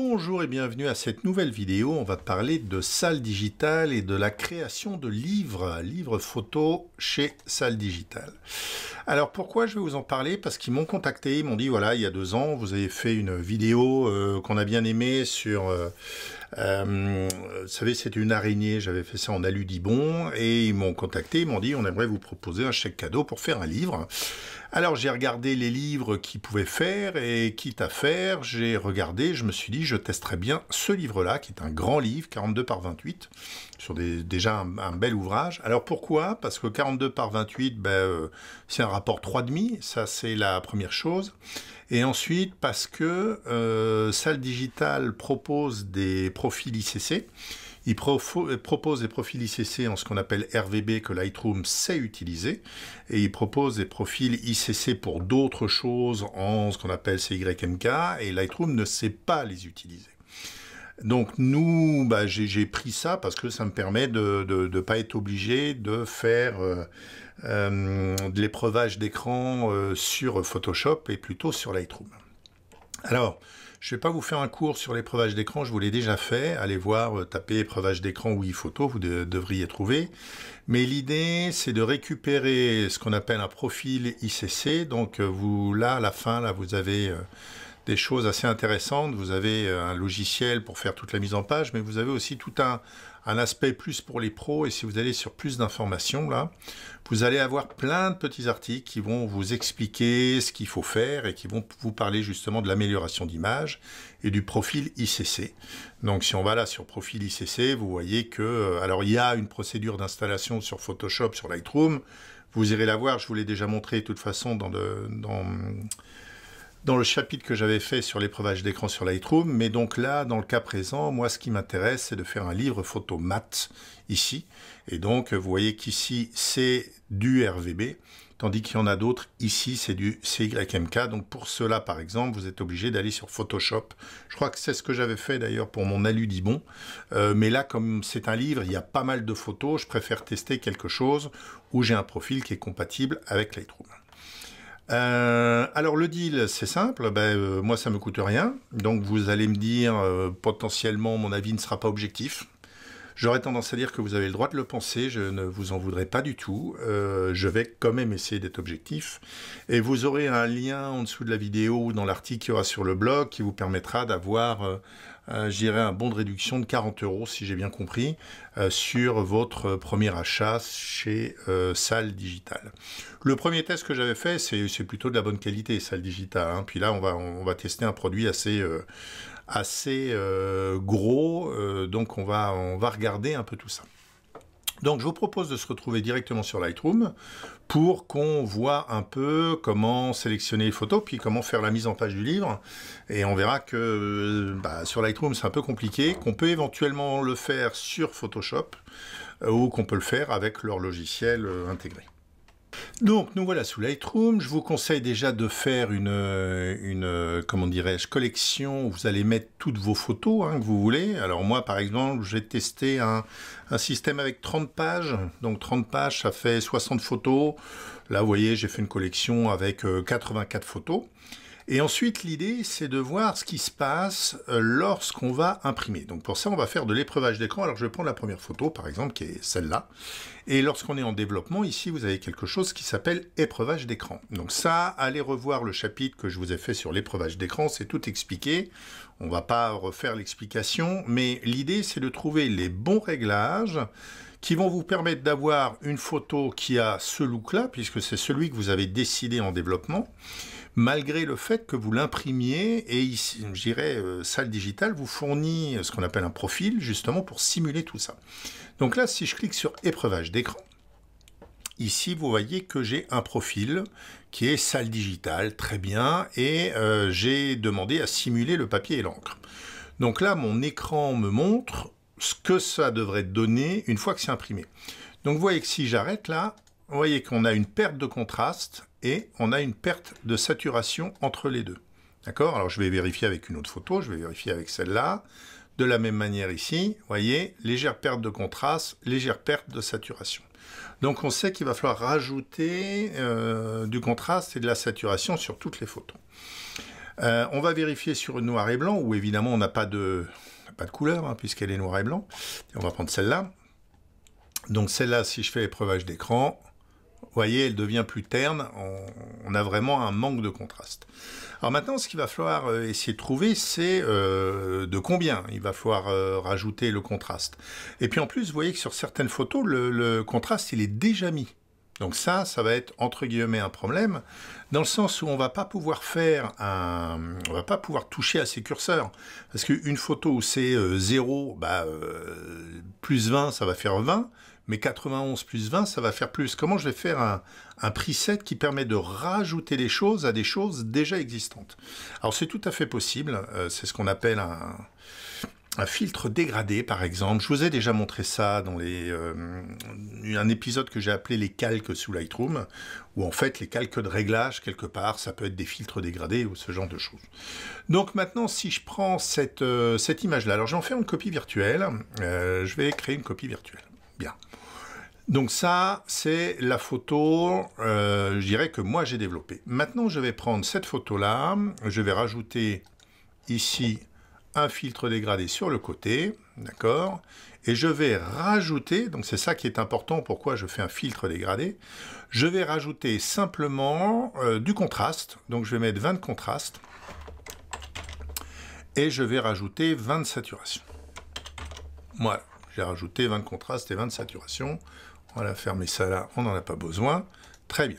Bonjour et bienvenue à cette nouvelle vidéo. On va parler de Salle Digitale et de la création de livres, livres photos chez Salle Digitale. Alors pourquoi je vais vous en parler Parce qu'ils m'ont contacté, ils m'ont dit voilà, il y a deux ans, vous avez fait une vidéo euh, qu'on a bien aimée sur... Euh, euh, vous savez, c'était une araignée, j'avais fait ça en aludibon, et ils m'ont contacté, ils m'ont dit on aimerait vous proposer un chèque cadeau pour faire un livre. Alors j'ai regardé les livres qui pouvaient faire et quitte à faire, j'ai regardé, je me suis dit, je testerai bien ce livre-là, qui est un grand livre, 42 par 28, sur déjà un, bel ouvrage. Alors pourquoi Parce que 42 par 28, ben, euh, c'est un rapport 3,5, ça c'est la première chose. Et ensuite parce que euh, Salle Digitale propose des profils ICC. Il euh, propose des profils ICC en ce qu'on appelle RVB que Lightroom sait utiliser et il propose des profils ICC pour d'autres choses en ce qu'on appelle CYMK et Lightroom ne sait pas les utiliser. Donc nous, bah, j'ai pris ça parce que ça me permet de ne pas être obligé de faire euh, euh, de l'épreuvage d'écran sur Photoshop et plutôt sur Lightroom. Alors, je ne vais pas vous faire un cours sur l'épreuvage d'écran, je vous l'ai déjà fait. Allez voir, euh, tapez épreuvage d'écran ou e-photo, vous devriez trouver. Mais l'idée, c'est de récupérer ce qu'on appelle un profil ICC. Donc euh, vous, là, à la fin, là, vous avez euh, des choses assez intéressantes. Vous avez un logiciel pour faire toute la mise en page, mais vous avez aussi tout un un aspect plus pour les pros. Et si vous allez sur plus d'informations, là, vous allez avoir plein de petits articles qui vont vous expliquer ce qu'il faut faire et qui vont vous parler justement de l'amélioration d'image et du profil ICC. Donc si on va là sur profil ICC, vous voyez que, euh, alors il y a une procédure d'installation sur Photoshop, sur Lightroom. Vous irez la voir, je vous l'ai déjà montré de toute façon dans le... Dans, dans le chapitre que j'avais fait sur l'épreuvage d'écran sur Lightroom, mais donc là, dans le cas présent, moi ce qui m'intéresse, c'est de faire un livre photo mat ici. Et donc, vous voyez qu'ici, c'est du RVB, tandis qu'il y en a d'autres, ici, c'est du CYMK. Donc pour cela, par exemple, vous êtes obligé d'aller sur Photoshop. Je crois que c'est ce que j'avais fait d'ailleurs pour mon aludibon. Euh, mais là, comme c'est un livre, il y a pas mal de photos, je préfère tester quelque chose où j'ai un profil qui est compatible avec Lightroom. Euh, alors le deal, c'est simple, ben, euh, moi ça me coûte rien, donc vous allez me dire euh, potentiellement mon avis ne sera pas objectif, J'aurais tendance à dire que vous avez le droit de le penser, je ne vous en voudrais pas du tout. Euh, je vais quand même essayer d'être objectif. Et vous aurez un lien en dessous de la vidéo ou dans l'article qu'il y aura sur le blog qui vous permettra d'avoir, euh, euh un bon de réduction de 40 euros, si j'ai bien compris, euh, sur votre premier achat chez Salle Digitale. Le premier test que j'avais fait, c'est plutôt de la bonne qualité, Salle Digital. Hein. Puis là, on va, on va tester un produit assez assez euh, gros. Euh, donc on va, on va regarder un peu tout ça. Donc je vous propose de se retrouver directement sur Lightroom pour qu'on voit un peu comment sélectionner les photos, puis comment faire la mise en page du livre. Et on verra que euh, bah, sur Lightroom c'est un peu compliqué, qu'on peut éventuellement le faire sur Photoshop ou qu'on peut le faire avec leur logiciel intégré. Donc nous voilà sous Lightroom. Je vous conseille déjà de faire une, euh, une euh, comment dirais-je, collection où vous allez mettre toutes vos photos hein, que vous voulez. Alors moi par exemple, j'ai testé un, un système avec 30 pages. Donc 30 pages, ça fait 60 photos. Là vous voyez, j'ai fait une collection avec 84 euh, photos. Et ensuite, l'idée, c'est de voir ce qui se passe euh, lorsqu'on va imprimer. Donc pour ça, on va faire de l'épreuvage d'écran. Alors je vais prendre la première photo, par exemple, qui est celle-là. Et lorsqu'on est en développement, ici, vous avez quelque chose qui s'appelle épreuvage d'écran. Donc ça, allez revoir le chapitre que je vous ai fait sur l'épreuvage d'écran, c'est tout expliqué. On va pas refaire l'explication, mais l'idée, c'est de trouver les bons réglages qui vont vous permettre d'avoir une photo qui a ce look-là, puisque c'est celui que vous avez décidé en développement, malgré le fait que vous l'imprimiez et, je dirais, euh, Salle Digitale vous fournit euh, ce qu'on appelle un profil, justement, pour simuler tout ça. Donc là, si je clique sur épreuvage d'écran, Ici, vous voyez que j'ai un profil qui est salle digitale, très bien, et euh, j'ai demandé à simuler le papier et l'encre. Donc là, mon écran me montre ce que ça devrait donner une fois que c'est imprimé. Donc vous voyez que si j'arrête là, vous voyez qu'on a une perte de contraste et on a une perte de saturation entre les deux. D'accord Alors je vais vérifier avec une autre photo, je vais vérifier avec celle-là. De la même manière ici, vous voyez, légère perte de contraste, légère perte de saturation. Donc on sait qu'il va falloir rajouter euh, du contraste et de la saturation sur toutes les photos. Euh, on va vérifier sur une noir et blanc, où évidemment on n'a pas de, pas de couleur, hein, puisqu'elle est noir et blanc. on va prendre celle-là. Donc celle-là, si je fais épreuvage d'écran, vous voyez, elle devient plus terne, on, a vraiment un manque de contraste. Alors maintenant, ce qu'il va falloir euh, essayer de trouver, c'est euh, de combien il va falloir euh, rajouter le contraste. Et puis en plus, vous voyez que sur certaines photos, le, contraste, il est déjà mis. Donc ça, ça va être entre guillemets un problème, dans le sens où on va pas pouvoir faire un, on va pas pouvoir toucher à ces curseurs, parce qu'une photo où c'est 0, bah, plus 20, ça va faire 20, mais 91 plus 20, ça va faire plus. Comment je vais faire un, un preset qui permet de rajouter des choses à des choses déjà existantes Alors c'est tout à fait possible, euh, c'est ce qu'on appelle un, filtre dégradé par exemple. Je vous ai déjà montré ça dans les, euh, un épisode que j'ai appelé les calques sous Lightroom, où en fait les calques de réglage quelque part, ça peut être des filtres dégradés ou ce genre de choses. Donc maintenant si je prends cette, euh, cette image là, alors je vais en faire une copie virtuelle, je vais créer une copie virtuelle. Bien. Donc ça, c'est la photo, euh, je dirais, que moi j'ai développée. Maintenant, je vais prendre cette photo-là, je vais rajouter ici un filtre dégradé sur le côté, d'accord Et je vais rajouter, donc c'est ça qui est important, pourquoi je fais un filtre dégradé, je vais rajouter simplement euh, du contraste, donc je vais mettre 20 de contraste, et je vais rajouter 20 de saturation. Voilà j'ai rajouté 20 de contraste et 20 de saturation. On va fermer ça là, on n'en a pas besoin. Très bien.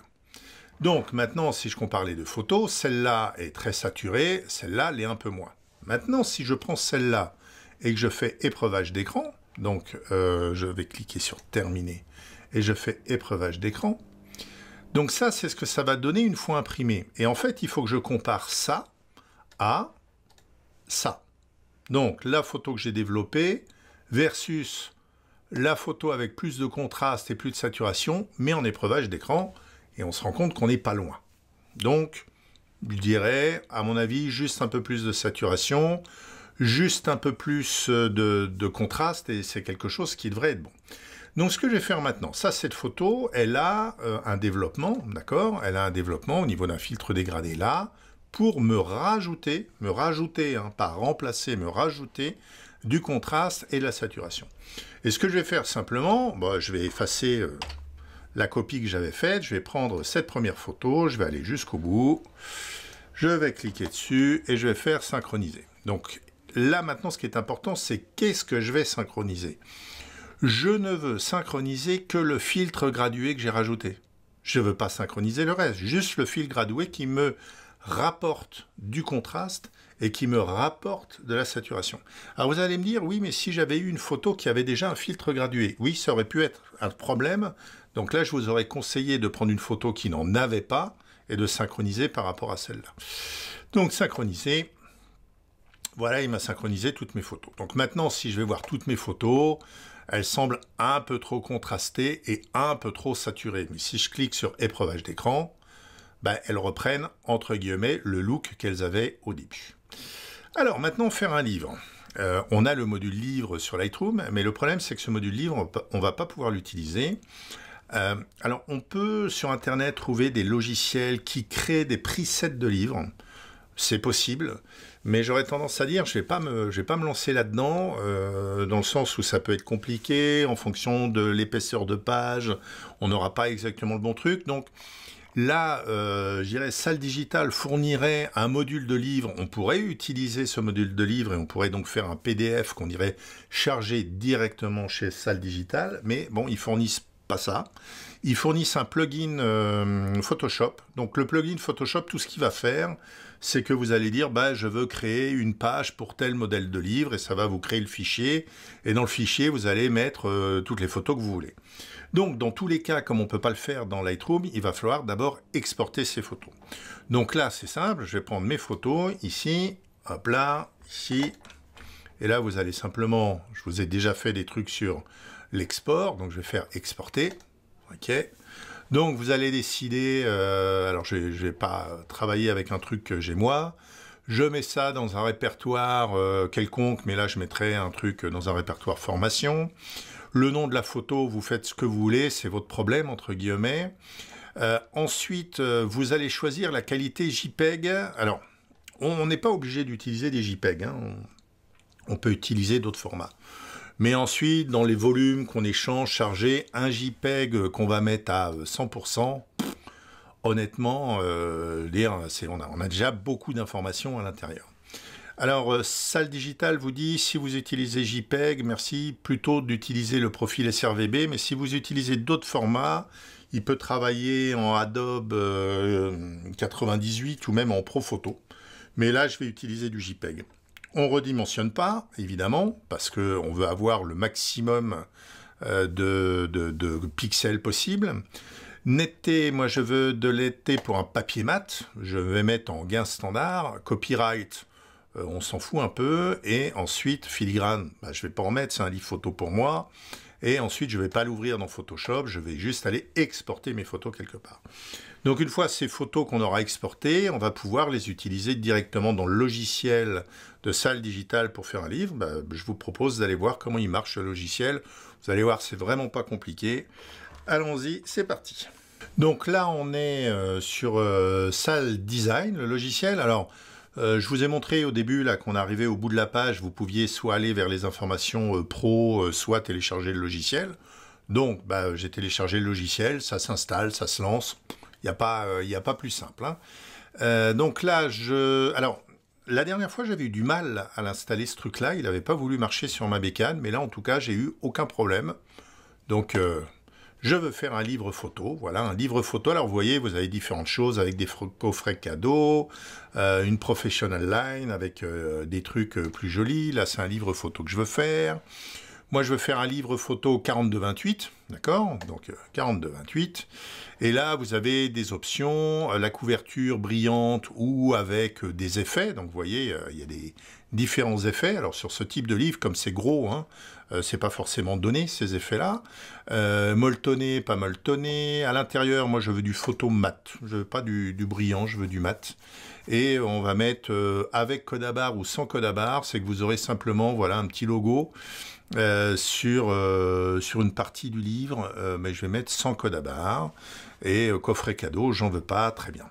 Donc maintenant, si je compare les deux photos, celle-là est très saturée, celle-là l'est un peu moins. Maintenant, si je prends celle-là et que je fais épreuvage d'écran, donc euh, je vais cliquer sur terminer et je fais épreuvage d'écran. Donc ça, c'est ce que ça va donner une fois imprimé. Et en fait, il faut que je compare ça à ça. Donc la photo que j'ai développée, versus la photo avec plus de contraste et plus de saturation, mais en épreuvage d'écran, et on se rend compte qu'on n'est pas loin. Donc, je dirais, à mon avis, juste un peu plus de saturation, juste un peu plus euh, de, contraste, et c'est quelque chose qui devrait être bon. Donc, ce que je vais faire maintenant, ça, cette photo, elle a euh, un développement, d'accord Elle a un développement au niveau d'un filtre dégradé là, pour me rajouter, me rajouter, hein, pas remplacer, me rajouter du contraste et de la saturation. Et ce que je vais faire simplement, bah, je vais effacer euh, la copie que j'avais faite, je vais prendre cette première photo, je vais aller jusqu'au bout, je vais cliquer dessus et je vais faire synchroniser. Donc là maintenant ce qui est important c'est qu'est-ce que je vais synchroniser Je ne veux synchroniser que le filtre gradué que j'ai rajouté. Je ne veux pas synchroniser le reste, juste le filtre gradué qui me rapporte du contraste et qui me rapporte de la saturation. Alors vous allez me dire, oui, mais si j'avais eu une photo qui avait déjà un filtre gradué, oui, ça aurait pu être un problème. Donc là, je vous aurais conseillé de prendre une photo qui n'en avait pas et de synchroniser par rapport à celle-là. Donc synchroniser, voilà, il m'a synchronisé toutes mes photos. Donc maintenant, si je vais voir toutes mes photos, elles semblent un peu trop contrastées et un peu trop saturées. Mais si je clique sur épreuvage d'écran, ben, elles reprennent, entre guillemets, le look qu'elles avaient au début. Alors maintenant, faire un livre. Euh, on a le module livre sur Lightroom, mais le problème c'est que ce module livre, on va pas pouvoir l'utiliser. Euh, alors on peut sur Internet trouver des logiciels qui créent des presets de livres. C'est possible, mais j'aurais tendance à dire, je ne vais, pas me, vais pas me lancer là-dedans, euh, dans le sens où ça peut être compliqué, en fonction de l'épaisseur de page, on n'aura pas exactement le bon truc. Donc, Là, euh, je dirais, salle Digital fournirait un module de livre. On pourrait utiliser ce module de livre et on pourrait donc faire un PDF qu'on dirait charger directement chez salle Digital. Mais bon, ils fournissent pas ça. Ils fournissent un plugin euh, Photoshop. Donc le plugin Photoshop, tout ce qu'il va faire, c'est que vous allez dire, bah, je veux créer une page pour tel modèle de livre et ça va vous créer le fichier. Et dans le fichier, vous allez mettre euh, toutes les photos que vous voulez. Donc, dans tous les cas, comme on ne peut pas le faire dans Lightroom, il va falloir d'abord exporter ces photos. Donc là, c'est simple, je vais prendre mes photos ici, hop là, ici. Et là, vous allez simplement, je vous ai déjà fait des trucs sur l'export, donc je vais faire exporter. OK. Donc, vous allez décider, euh, alors je vais pas travailler avec un truc que j'ai moi, je mets ça dans un répertoire euh, quelconque, mais là je mettrai un truc dans un répertoire formation. Le nom de la photo, vous faites ce que vous voulez, c'est votre problème, entre guillemets. Euh, ensuite, euh, vous allez choisir la qualité JPEG. Alors, on n'est pas obligé d'utiliser des JPEG, hein. on, peut utiliser d'autres formats. Mais ensuite, dans les volumes qu'on échange, chargé un JPEG qu'on va mettre à 100%, euh, honnêtement, on a déjà beaucoup d'informations à l'intérieur. Alors, euh, Salle Digital vous dit, si vous utilisez JPEG, merci, plutôt d'utiliser le profil SRVB, mais si vous utilisez d'autres formats, il peut travailler en Adobe 98 euh, ou même en Photo. Mais là, je vais utiliser du JPEG. On ne redimensionne pas, évidemment, parce qu'on veut avoir le maximum euh, de, pixels possible. Netteté, moi je veux de l'été pour un papier mat, je vais mettre en gain standard. Copyright, euh, on s'en fout un peu. Et ensuite, filigrane, je bah, je vais pas en mettre, c'est un livre photo pour moi. Et ensuite, je vais pas l'ouvrir dans Photoshop, je vais juste aller exporter mes photos quelque part. Donc une fois ces photos qu'on aura exportées, on va pouvoir les utiliser directement dans le logiciel de salle digitale pour faire un livre. Bah, je vous propose d'aller voir comment il marche le logiciel. Vous allez voir, c'est vraiment pas compliqué. Allons-y, c'est parti. Donc là, on est euh, sur euh, Salle Design, le logiciel. Alors, euh, je vous ai montré au début là qu'on arrivait au bout de la page, vous pouviez soit aller vers les informations euh, pro, euh, soit télécharger le logiciel. Donc bah, j'ai téléchargé le logiciel, ça s'installe, ça se lance. Il n'y a, pas, a pas plus simple. Hein. donc là, je... Alors, la dernière fois, j'avais eu du mal à l'installer ce truc-là. Il n'avait pas voulu marcher sur ma bécane, mais là, en tout cas, j'ai eu aucun problème. Donc je veux faire un livre photo. Voilà, un livre photo. Alors, vous voyez, vous avez différentes choses avec des coffrets cadeaux, euh, une professional line avec euh, des trucs euh, plus jolis. Là, c'est un livre photo que je veux faire. Moi, je veux faire un livre photo 42-28, d'accord Donc, 42-28. Euh, Et là, vous avez des options, euh, la couverture brillante ou avec euh, des effets. Donc, vous voyez, il y a des différents effets. Alors, sur ce type de livre, comme c'est gros, hein, c'est pas forcément donné, ces effets-là. moltonné, pas moltonné. À l'intérieur, moi, je veux du photo mat. Je veux pas du brillant, je veux du mat. Et on va mettre euh, avec code à barre ou sans code à barre, c'est que vous aurez simplement voilà, un petit logo euh, sur, euh, sur une partie du livre, mais je vais mettre sans code à barre. Et coffret cadeau, j'en veux pas, très bien.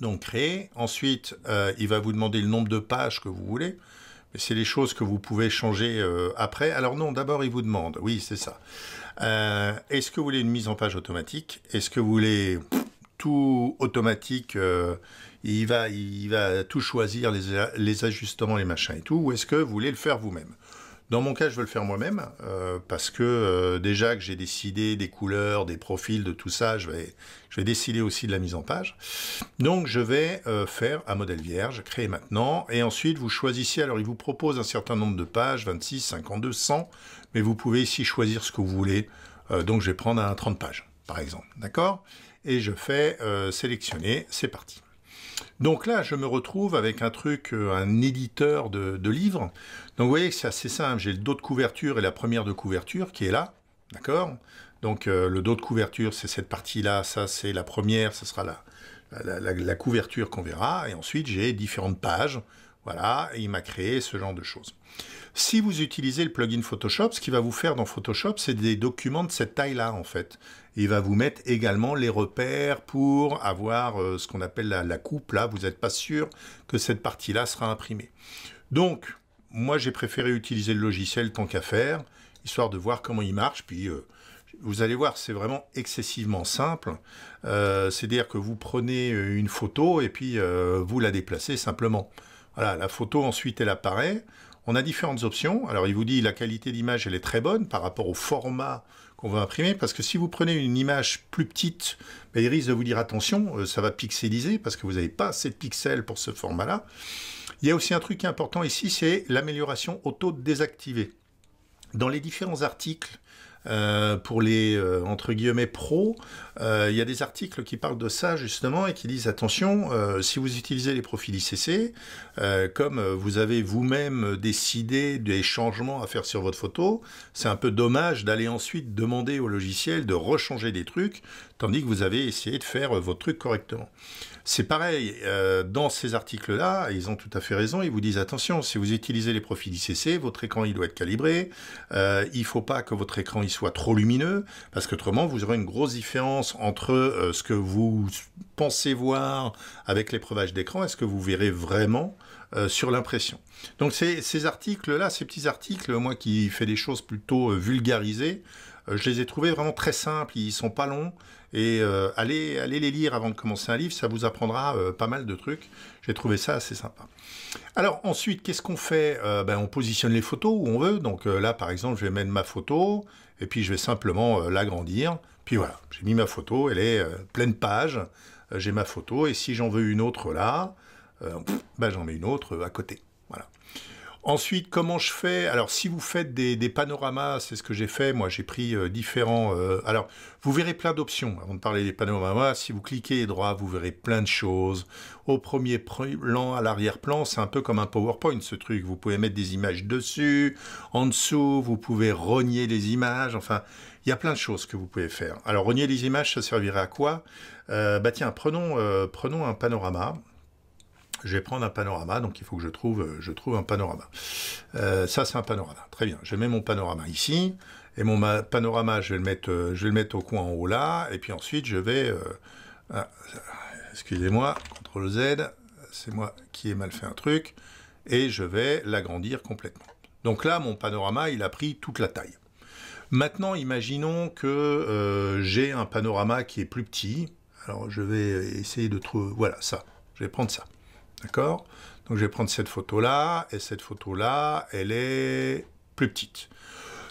Donc créer. Ensuite, il va vous demander le nombre de pages que vous voulez. Mais c'est les choses que vous pouvez changer après. Alors non, d'abord il vous demande, oui c'est ça. Est-ce que vous voulez une mise en page automatique Est-ce que vous voulez tout automatique, euh, il, va, il va tout choisir, les, ajustements, les machins et tout, ou est-ce que vous voulez le faire vous-même Dans mon cas, je veux le faire moi-même, euh, parce que euh, déjà que j'ai décidé des couleurs, des profils, de tout ça, je vais, je vais décider aussi de la mise en page. Donc je vais faire un modèle vierge, créer maintenant, et ensuite vous choisissez, alors il vous propose un certain nombre de pages, 26, 52, 100, mais vous pouvez ici choisir ce que vous voulez, donc je vais prendre un 30 pages, par exemple, d'accord et je fais euh, sélectionner, c'est parti. Donc là, je me retrouve avec un truc, euh, un éditeur de, livres. Donc vous voyez que c'est assez simple, j'ai le dos de couverture et la première de couverture qui est là, d'accord Donc euh, le dos de couverture, c'est cette partie-là, ça c'est la première, ce sera la, la, couverture qu'on verra, et ensuite j'ai différentes pages, voilà, il m'a créé ce genre de choses. Si vous utilisez le plugin Photoshop, ce qu'il va vous faire dans Photoshop, c'est des documents de cette taille-là, en fait. Il va vous mettre également les repères pour avoir euh, ce qu'on appelle la, coupe. Là, vous n'êtes pas sûr que cette partie-là sera imprimée. Donc, moi, j'ai préféré utiliser le logiciel tant qu'à faire, histoire de voir comment il marche. Puis, euh, vous allez voir, c'est vraiment excessivement simple. Euh, c'est-à-dire que vous prenez une photo et puis vous la déplacez simplement. Voilà, la photo ensuite elle apparaît. On a différentes options. Alors il vous dit la qualité d'image elle est très bonne par rapport au format qu'on va imprimer, parce que si vous prenez une image plus petite, ben, il risque de vous dire attention, euh, ça va pixeliser, parce que vous n'avez pas assez de pixels pour ce format-là. Il y a aussi un truc important ici, c'est l'amélioration auto-désactivée. Dans les différents articles, euh, pour les euh, entre guillemets pros, euh, il y a des articles qui parlent de ça justement et qui disent attention, si vous utilisez les profils ICC, comme vous avez vous-même décidé des changements à faire sur votre photo, c'est un peu dommage d'aller ensuite demander au logiciel de rechanger des trucs, tandis que vous avez essayé de faire votre truc correctement. C'est pareil, euh, dans ces articles-là, ils ont tout à fait raison, ils vous disent attention, si vous utilisez les profils ICC, votre écran il doit être calibré, euh, il ne faut pas que votre écran il soit trop lumineux, parce qu'autrement vous aurez une grosse différence entre euh, ce que vous pensez voir avec l'épreuvage d'écran et ce que vous verrez vraiment sur l'impression. Donc ces, articles-là, ces petits articles, moi qui fais des choses plutôt vulgarisées, euh, je les ai trouvés vraiment très simples, ils sont pas longs. Et euh, allez, allez les lire avant de commencer un livre, ça vous apprendra euh, pas mal de trucs. J'ai trouvé ça assez sympa. Alors ensuite, qu'est-ce qu'on fait ben, On positionne les photos où on veut. Donc là, par exemple, je vais mettre ma photo, et puis je vais simplement l'agrandir. Puis voilà, j'ai mis ma photo, elle est pleine page. j'ai ma photo, et si j'en veux une autre là, ben, j'en mets une autre à côté. Voilà. Ensuite, comment je fais Alors, si vous faites des, panoramas, c'est ce que j'ai fait. Moi, j'ai pris euh, différents. Euh, alors, vous verrez plein d'options. Avant de parler des panoramas, si vous cliquez droit, vous verrez plein de choses. Au premier plan, à l'arrière-plan, c'est un peu comme un PowerPoint, ce truc. Vous pouvez mettre des images dessus, en dessous, vous pouvez rogner les images. Enfin, il y a plein de choses que vous pouvez faire. Alors, rogner les images, ça servirait à quoi euh, Bah tiens, prenons un panorama je vais prendre un panorama, donc il faut que je trouve, euh, je trouve un panorama. Euh, ça, c'est un panorama. Très bien. Je mets mon panorama ici, et mon panorama, je vais le mettre, euh, je le mettre au coin en haut là, et puis ensuite, je vais... Ah, excusez-moi, CTRL Z, c'est moi qui ai mal fait un truc, et je vais l'agrandir complètement. Donc là, mon panorama, il a pris toute la taille. Maintenant, imaginons que j'ai un panorama qui est plus petit. Alors, je vais essayer de trouver... Voilà, ça. Je vais prendre ça. D'accord Donc je vais prendre cette photo-là, et cette photo-là, elle est plus petite.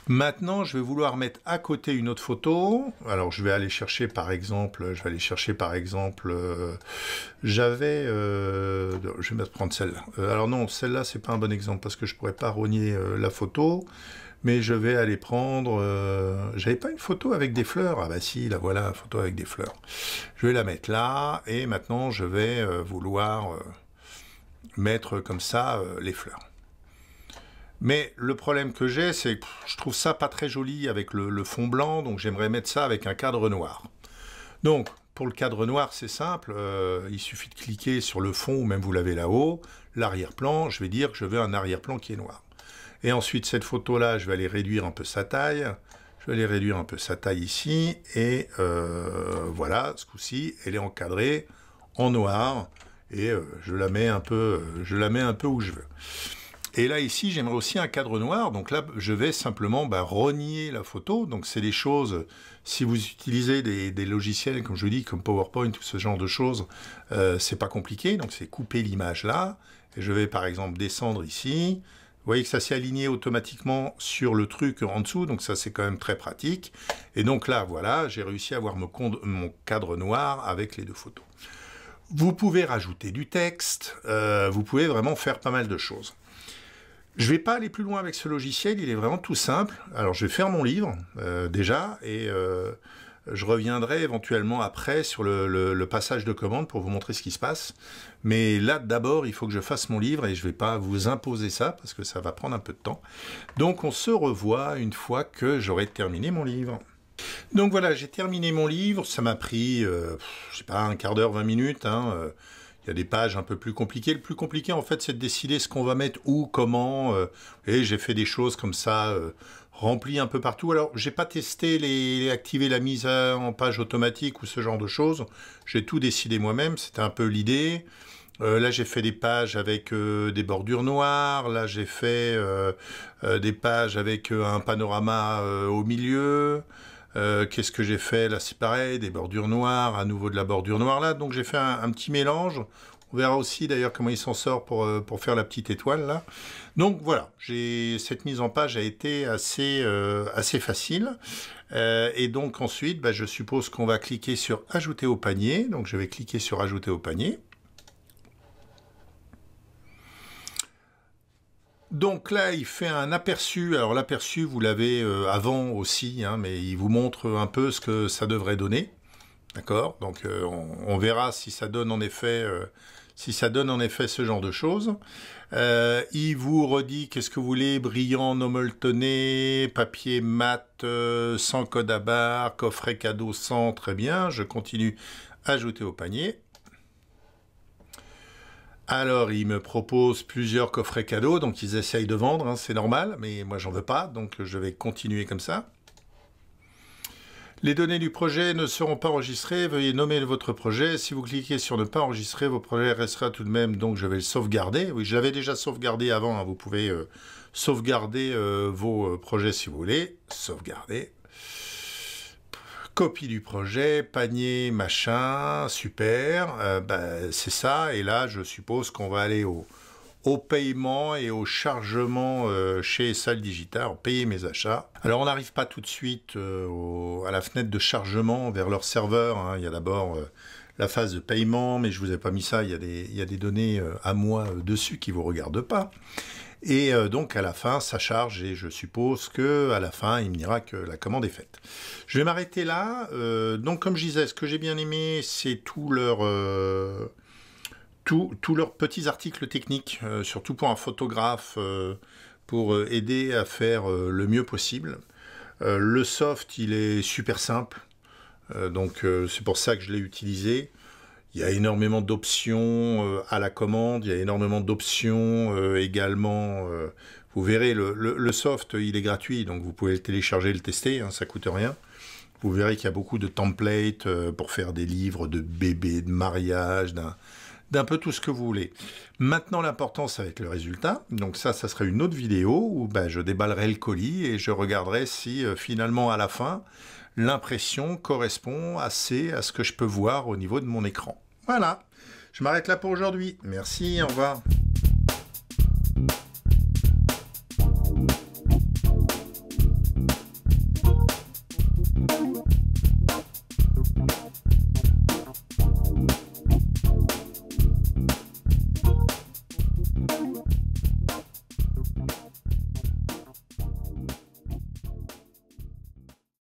Maintenant, je vais vouloir mettre à côté une autre photo. Alors, je vais aller chercher, par exemple, je vais aller chercher, par exemple, euh, j'avais, euh, je vais prendre celle-là. Euh, alors non, celle-là, ce n'est pas un bon exemple parce que je ne pourrais pas rogner la photo. Mais je vais aller prendre, j'avais pas une photo avec des fleurs. Ah bah si, la voilà, une photo avec des fleurs. Je vais la mettre là et maintenant, je vais vouloir mettre comme ça euh, les fleurs. Mais le problème que j'ai, c'est que je trouve ça pas très joli avec le, fond blanc, donc j'aimerais mettre ça avec un cadre noir. Donc, pour le cadre noir, c'est simple, euh, il suffit de cliquer sur le fond, ou même vous l'avez là-haut, l'arrière-plan, je vais dire que je veux un arrière-plan qui est noir. Et ensuite, cette photo-là, je vais aller réduire un peu sa taille, je vais aller réduire un peu sa taille ici, et euh, voilà, ce coup-ci, elle est encadrée en noir, et euh, je la mets un peu, euh, je la mets un peu où je veux. Et là ici, j'aimerais aussi un cadre noir. Donc là, je vais simplement bah, renier la photo. Donc c'est des choses, si vous utilisez des, logiciels, comme je dis, comme PowerPoint tout ce genre de choses, euh, c'est pas compliqué. Donc c'est couper l'image là. Et je vais par exemple descendre ici. Vous voyez que ça s'est aligné automatiquement sur le truc en dessous. Donc ça, c'est quand même très pratique. Et donc là, voilà, j'ai réussi à avoir mon cadre noir avec les deux photos. Vous pouvez rajouter du texte, euh, vous pouvez vraiment faire pas mal de choses. Je ne vais pas aller plus loin avec ce logiciel, il est vraiment tout simple. Alors je vais faire mon livre euh, déjà et euh, je reviendrai éventuellement après sur le, le, passage de commande pour vous montrer ce qui se passe. Mais là d'abord il faut que je fasse mon livre et je ne vais pas vous imposer ça parce que ça va prendre un peu de temps. Donc on se revoit une fois que j'aurai terminé mon livre. Donc voilà, j'ai terminé mon livre. Ça m'a pris, euh, je sais pas, un quart d'heure, 20 minutes. Hein, euh. Il y a des pages un peu plus compliquées. Le plus compliqué, en fait, c'est de décider ce qu'on va mettre où, comment. Euh. et j'ai fait des choses comme ça, remplies un peu partout. Alors, j'ai pas testé les, activer la mise en page automatique ou ce genre de choses. J'ai tout décidé moi-même. C'était un peu l'idée. là, j'ai fait des pages avec des bordures noires. Là, j'ai fait des pages avec un panorama au milieu. Euh, qu'est-ce que j'ai fait Là, c'est pareil, des bordures noires, à nouveau de la bordure noire là. Donc j'ai fait un, petit mélange. On verra aussi d'ailleurs comment il s'en sort pour, euh, faire la petite étoile là. Donc voilà, cette mise en page a été assez, euh, assez facile. et donc ensuite, bah, je suppose qu'on va cliquer sur ajouter au panier. Donc je vais cliquer sur ajouter au panier. Donc là, il fait un aperçu. Alors l'aperçu, vous l'avez euh, avant aussi, hein, mais il vous montre un peu ce que ça devrait donner. D'accord Donc euh, on, verra si ça donne en effet, euh, si ça donne en effet ce genre de choses. il vous redit qu'est-ce que vous voulez brillant, non papier mat, sans code à barre, coffret cadeau sans, très bien. Je continue, à ajouter au panier. Alors, ils me proposent plusieurs coffrets cadeaux, donc ils essayent de vendre, hein, c'est normal, mais moi j'en veux pas, donc je vais continuer comme ça. Les données du projet ne seront pas enregistrées, veuillez nommer votre projet. Si vous cliquez sur ne pas enregistrer, vos projets restera tout de même, donc je vais le sauvegarder. Oui, j'avais déjà sauvegardé avant, hein, vous pouvez euh, sauvegarder euh, vos euh, projets si vous voulez. Sauvegarder, copie du projet, panier, machin, super, euh, ben, c'est ça. Et là, je suppose qu'on va aller au, paiement et au chargement euh, chez Salle Digital, payer mes achats. Alors on n'arrive pas tout de suite euh, à la fenêtre de chargement vers leur serveur. Hein. Il y a d'abord la phase de paiement, mais je vous ai pas mis ça, il y a des, il y des données euh, à moi euh, dessus qui vous regardent pas. Et euh, donc à la fin, ça charge et je suppose que à la fin, il me dira que la commande est faite. Je vais m'arrêter là. donc comme je disais, ce que j'ai bien aimé, c'est tout leur tous leurs petits articles techniques, surtout pour un photographe, pour aider à faire le mieux possible. le soft, il est super simple. Euh, donc euh, c'est pour ça que je l'ai utilisé. Il y a énormément d'options euh, à la commande, il y a énormément d'options également. vous verrez, le, le, soft, il est gratuit, donc vous pouvez le télécharger, le tester, ça hein, ça coûte rien. Vous verrez qu'il y a beaucoup de templates pour faire des livres de bébés, de mariage, d'un peu tout ce que vous voulez. Maintenant, l'important, ça va être le résultat. Donc ça, ça serait une autre vidéo où ben, je déballerai le colis et je regarderai si finalement, à la fin, l'impression correspond assez à ce que je peux voir au niveau de mon écran. Voilà, je m'arrête là pour aujourd'hui. Merci, au revoir.